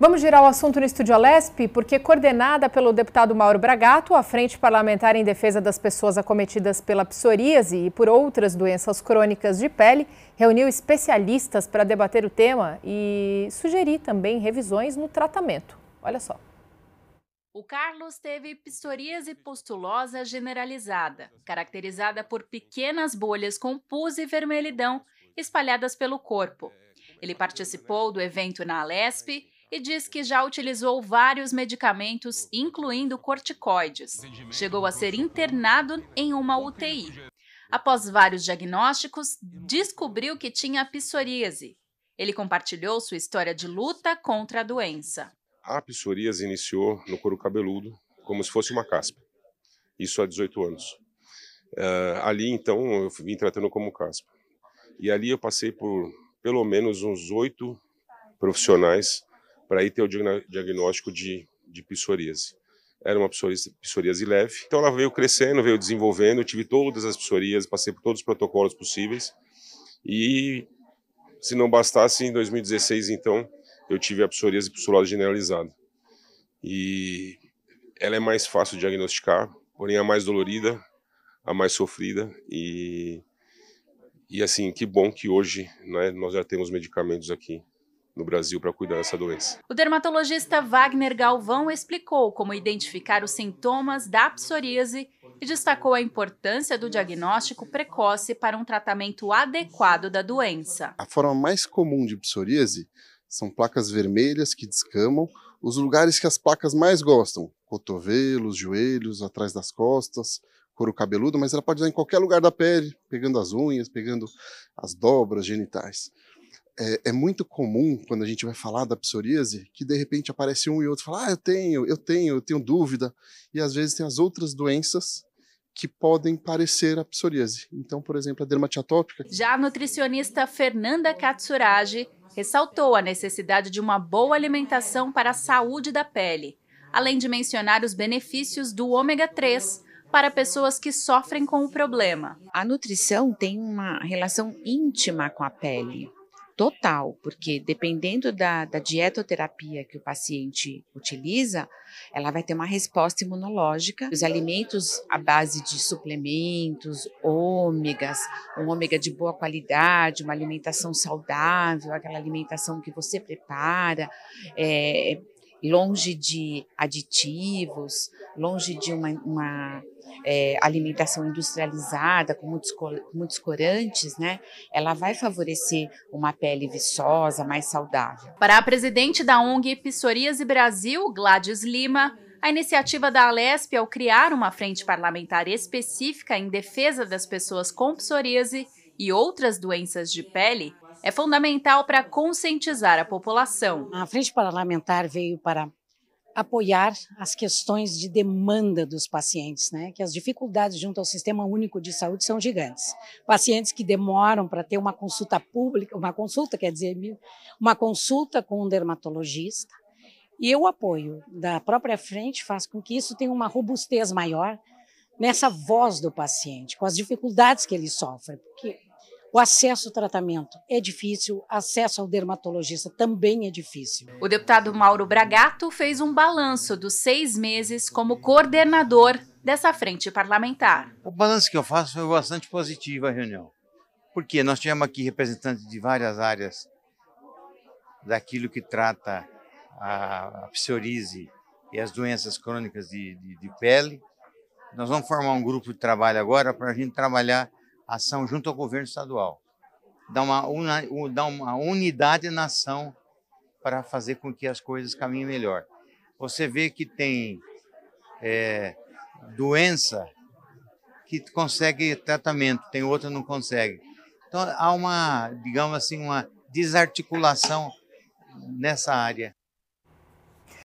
Vamos girar o assunto no Estúdio Alesp, porque coordenada pelo deputado Mauro Bragato, a Frente Parlamentar em Defesa das Pessoas Acometidas pela Psoríase e por outras doenças crônicas de pele, reuniu especialistas para debater o tema e sugerir também revisões no tratamento. Olha só. O Carlos teve psoríase postulosa generalizada, caracterizada por pequenas bolhas com pus e vermelhidão espalhadas pelo corpo. Ele participou do evento na Alesp e diz que já utilizou vários medicamentos, incluindo corticoides. Chegou a ser internado em uma UTI. Após vários diagnósticos, descobriu que tinha psoríase. Ele compartilhou sua história de luta contra a doença. A psoríase iniciou no couro cabeludo, como se fosse uma caspa. Isso há 18 anos. Uh, ali, então, eu vim tratando como caspa. E ali eu passei por pelo menos uns oito profissionais para ir ter o diagnóstico de, de psoríase. Era uma psoríase, psoríase leve. Então ela veio crescendo, veio desenvolvendo, eu tive todas as psoríases, passei por todos os protocolos possíveis. E se não bastasse, em 2016, então, eu tive a psoríase psulose generalizada. E ela é mais fácil de diagnosticar, porém a mais dolorida, a mais sofrida e e assim que bom que hoje né, nós já temos medicamentos aqui no Brasil para cuidar dessa doença. O dermatologista Wagner Galvão explicou como identificar os sintomas da psoríase e destacou a importância do diagnóstico precoce para um tratamento adequado da doença. A forma mais comum de psoríase são placas vermelhas que descamam os lugares que as placas mais gostam: cotovelos, joelhos, atrás das costas, couro cabeludo, mas ela pode dar em qualquer lugar da pele, pegando as unhas, pegando as dobras genitais é, é, muito comum quando a gente vai falar da psoríase que de repente aparece um e outro fala ah eu tenho eu tenho eu tenho dúvida e às vezes tem as outras doenças que podem parecer a psoríase. Então, por exemplo, a dermatiatópica Já a nutricionista Fernanda Katsuragi ressaltou a necessidade de uma boa alimentação para a saúde da pele, além de mencionar os benefícios do ômega 3 para pessoas que sofrem com o problema. A nutrição tem uma relação íntima com a pele total, porque dependendo da, da dietoterapia que o paciente utiliza, ela vai ter uma resposta imunológica. Os alimentos à base de suplementos, ômegas, um ômega de boa qualidade, uma alimentação saudável, aquela alimentação que você prepara, é, longe de aditivos, longe de uma, uma é, alimentação industrializada com muitos, muitos corantes, né? Ela vai favorecer uma pele viçosa, mais saudável. Para a presidente da ONG Psoríase Brasil, Gladys Lima, a iniciativa da Alesp ao criar uma frente parlamentar específica em defesa das pessoas com psoríase e outras doenças de pele é fundamental para conscientizar a população. A Frente Parlamentar veio para apoiar as questões de demanda dos pacientes, né? Que as dificuldades junto ao Sistema Único de Saúde são gigantes. Pacientes que demoram para ter uma consulta pública, uma consulta, quer dizer, uma consulta com um dermatologista. E o apoio da própria frente faz com que isso tenha uma robustez maior nessa voz do paciente, com as dificuldades que ele sofre, porque o acesso ao tratamento é difícil, acesso ao dermatologista também é difícil. O deputado Mauro Bragato fez um balanço dos seis meses como coordenador dessa frente parlamentar. O balanço que eu faço foi bastante positivo a reunião, porque nós tivemos aqui representantes de várias áreas daquilo que trata a, psoríase e as doenças crônicas de, de, de pele. Nós vamos formar um grupo de trabalho agora para a gente trabalhar ação junto ao governo estadual, dar uma, una, dar uma unidade na ação para fazer com que as coisas caminhem melhor. Você vê que tem é, doença que consegue tratamento, tem outra não consegue. Então há uma, digamos assim, uma desarticulação nessa área.